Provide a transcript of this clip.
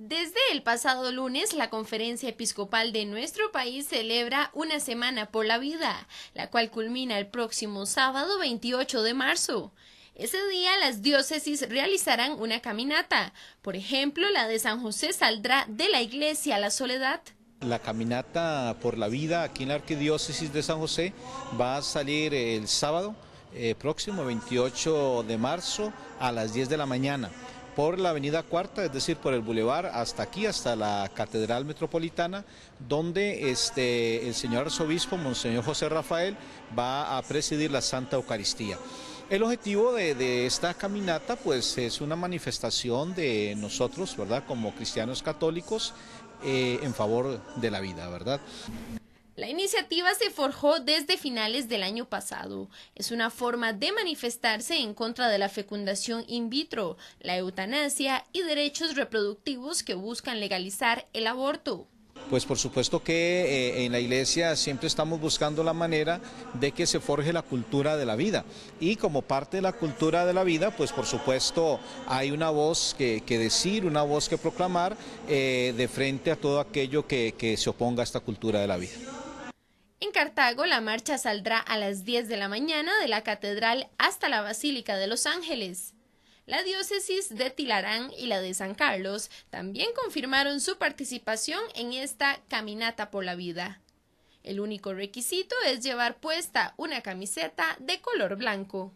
Desde el pasado lunes, la conferencia episcopal de nuestro país celebra una semana por la vida, la cual culmina el próximo sábado 28 de marzo. Ese día las diócesis realizarán una caminata. Por ejemplo, la de San José saldrá de la iglesia a La Soledad. La caminata por la vida aquí en la Arquidiócesis de San José va a salir el sábado eh, próximo 28 de marzo a las 10 de la mañana por la avenida Cuarta, es decir, por el bulevar hasta aquí, hasta la Catedral Metropolitana, donde este, el señor arzobispo, Monseñor José Rafael, va a presidir la Santa Eucaristía. El objetivo de, esta caminata pues es una manifestación de nosotros, ¿verdad? Como cristianos católicos eh, en favor de la vida, ¿verdad? La iniciativa se forjó desde finales del año pasado. Es una forma de manifestarse en contra de la fecundación in vitro, la eutanasia y derechos reproductivos que buscan legalizar el aborto. Pues por supuesto que eh, en la iglesia siempre estamos buscando la manera de que se forje la cultura de la vida y como parte de la cultura de la vida, pues por supuesto hay una voz que, decir, una voz que proclamar eh, de frente a todo aquello que, que se oponga a esta cultura de la vida. En Cartago, la marcha saldrá a las 10 de la mañana de la Catedral hasta la Basílica de los Ángeles. La diócesis de Tilarán y la de San Carlos también confirmaron su participación en esta caminata por la vida. El único requisito es llevar puesta una camiseta de color blanco.